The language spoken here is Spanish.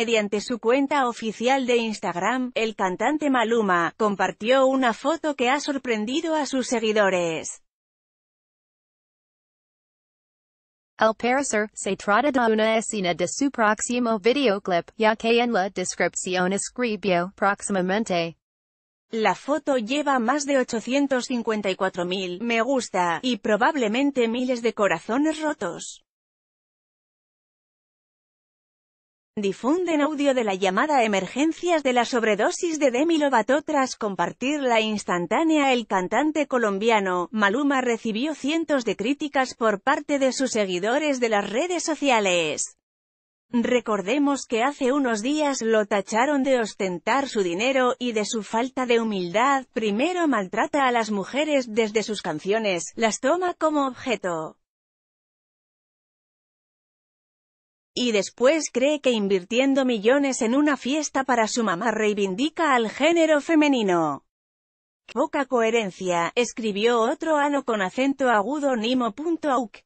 Mediante su cuenta oficial de Instagram, el cantante Maluma, compartió una foto que ha sorprendido a sus seguidores. El parecer, se trata de una escena de su próximo videoclip, ya que en la descripción escribió próximamente. La foto lleva más de 854.000 me gusta, y probablemente miles de corazones rotos. Difunden audio de la llamada emergencias de la sobredosis de Demi Lovato tras compartir la instantánea. El cantante colombiano, Maluma recibió cientos de críticas por parte de sus seguidores de las redes sociales. Recordemos que hace unos días lo tacharon de ostentar su dinero y de su falta de humildad, primero maltrata a las mujeres desde sus canciones, las toma como objeto. y después cree que invirtiendo millones en una fiesta para su mamá reivindica al género femenino. Poca coherencia, escribió otro ano con acento agudo Nimo.auk.